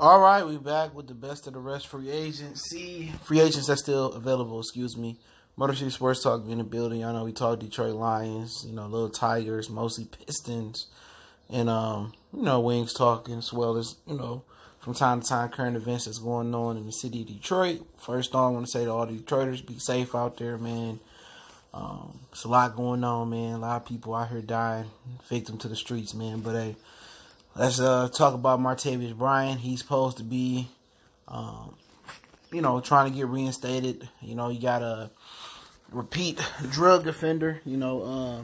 All right, we back with the best of the rest free agency. Free agents that's still available, excuse me. Motor City Sports Talk in the building. I know we talk Detroit Lions, you know, little Tigers, mostly Pistons, and um, you know, Wings talking as well as, you know, from time to time current events that's going on in the city of Detroit. First on, I want to say to all the Detroiters, be safe out there, man. Um, it's a lot going on, man. A lot of people out here dying, victim to the streets, man. But hey, Let's uh, talk about Martavius Bryant. He's supposed to be, um, you know, trying to get reinstated. You know, you got a repeat drug offender. You know, uh,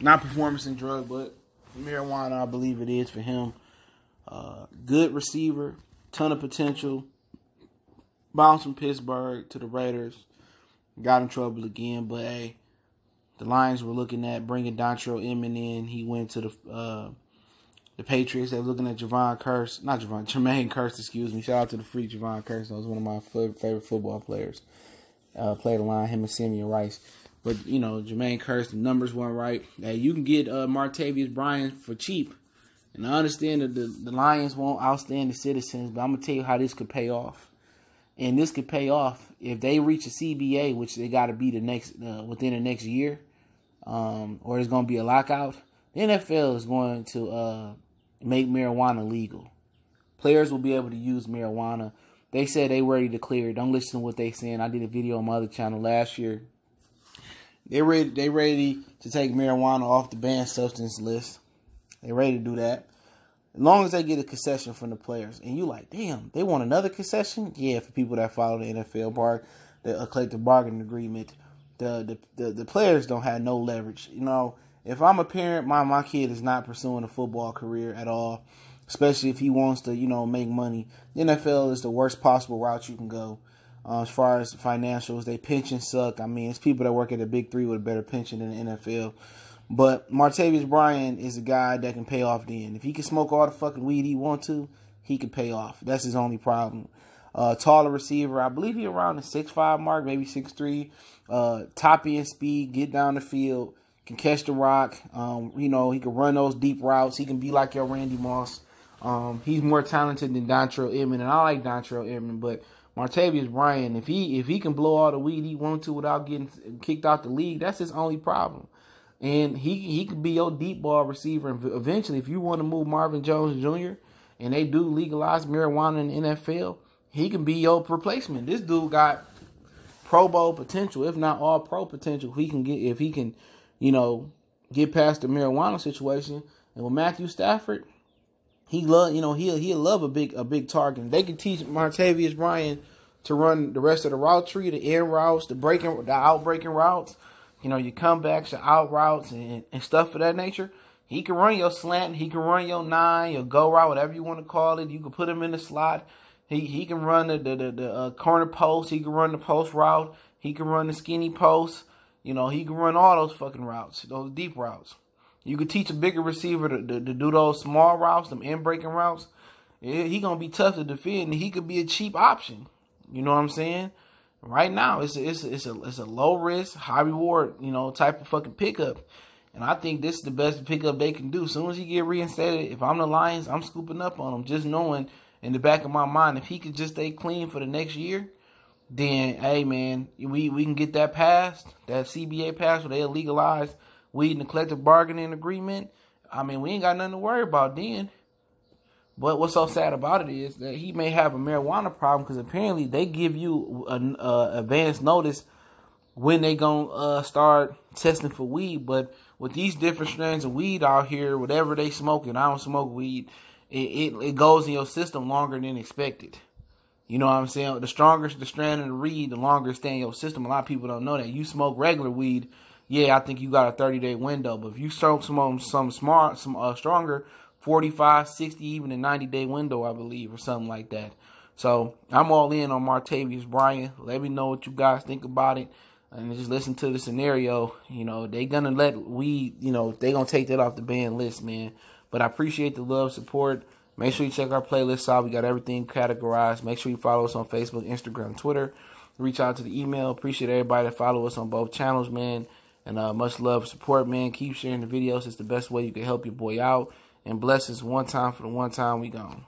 not performance in drug, but marijuana, I believe it is for him. Uh, good receiver, ton of potential. Bounced from Pittsburgh to the Raiders, got in trouble again, but hey, the Lions were looking at bringing Dontrell Inman in. He went to the uh, the Patriots. They were looking at Javon Curse, not Javon, Jermaine Curse, excuse me. Shout out to the free Javon Curse. That was one of my favorite football players. Uh, played line him and Simeon Rice. But you know, Jermaine Curse, the numbers weren't right. Hey, you can get uh, Martavius Bryant for cheap, and I understand that the, the Lions won't outstand the citizens. But I'm gonna tell you how this could pay off, and this could pay off if they reach a CBA, which they got to be the next uh, within the next year, um, or it's gonna be a lockout. The NFL is going to uh, make marijuana legal. Players will be able to use marijuana. They said they ready to clear. Don't listen to what they saying. I did a video on my other channel last year. They ready. They ready to take marijuana off the banned substance list. They ready to do that. As long as they get a concession from the players, and you like, damn, they want another concession. Yeah, for people that follow the NFL part, the collective bargaining agreement, the, the the the players don't have no leverage. You know, if I'm a parent, my my kid is not pursuing a football career at all, especially if he wants to, you know, make money. The NFL is the worst possible route you can go. Uh, as far as financials, they pension suck. I mean, it's people that work at the big three with a better pension than the NFL. But Martavius Bryant is a guy that can pay off then. If he can smoke all the fucking weed he want to, he can pay off. That's his only problem. Uh, taller receiver, I believe he around the six five mark, maybe six three. Uh, top end speed, get down the field can catch the rock. Um, you know, he can run those deep routes. He can be like your Randy Moss. Um, he's more talented than Dontrell Edmond, and I like Dontrell Edmond, but Martavius Bryant, if he if he can blow all the weed he wants to without getting kicked out the league, that's his only problem. And he he could be your deep ball receiver, and eventually, if you want to move Marvin Jones Jr. and they do legalize marijuana in the NFL, he can be your replacement. This dude got Pro Bowl potential, if not all Pro potential. He can get if he can you know, get past the marijuana situation. And with Matthew Stafford, he love you know he'll he love a big a big target. they can teach Martavius Bryan to run the rest of the route tree, the end routes, the breaking the out breaking routes, you know, your comebacks, your out routes and, and stuff of that nature. He can run your slant, he can run your nine, your go route, whatever you want to call it. You can put him in the slot. He he can run the the, the, the uh, corner post, he can run the post route, he can run the skinny post. You know, he can run all those fucking routes, those deep routes. You could teach a bigger receiver to, to, to do those small routes, them in breaking routes. Yeah, he gonna be tough to defend. He could be a cheap option. You know what I'm saying? Right now, it's a, it's a, it's a it's a low risk, high reward, you know, type of fucking pickup. And I think this is the best pickup they can do. As soon as he get reinstated, if I'm the Lions, I'm scooping up on him, just knowing in the back of my mind if he could just stay clean for the next year then hey man, we, we can get that passed, that CBA passed where they legalize weed in the collective bargaining agreement. I mean, we ain't got nothing to worry about then. But what's so sad about it is that he may have a marijuana problem because apparently they give you an uh, advance notice when they gonna uh, start testing for weed. But with these different strands of weed out here, whatever they smoking, I don't smoke weed. It, it, it goes in your system longer than expected. You know what I'm saying? The stronger the strand of the reed, the longer it stay in your system. A lot of people don't know that. You smoke regular weed, yeah, I think you got a 30 day window. But if you smoke some um, some smart, some uh, stronger, 45, 60, even a 90 day window, I believe, or something like that. So I'm all in on Martavius Bryant. Let me know what you guys think about it. And just listen to the scenario. You know, they gonna let weed, you know, they gonna take that off the ban list, man. But I appreciate the love, support. Make sure you check our playlist out. We got everything categorized. Make sure you follow us on Facebook, Instagram, Twitter. Reach out to the email. Appreciate everybody that follow us on both channels, man. And uh, much love, support, man. Keep sharing the videos. It's the best way you can help your boy out. And bless us one time for the one time we gone.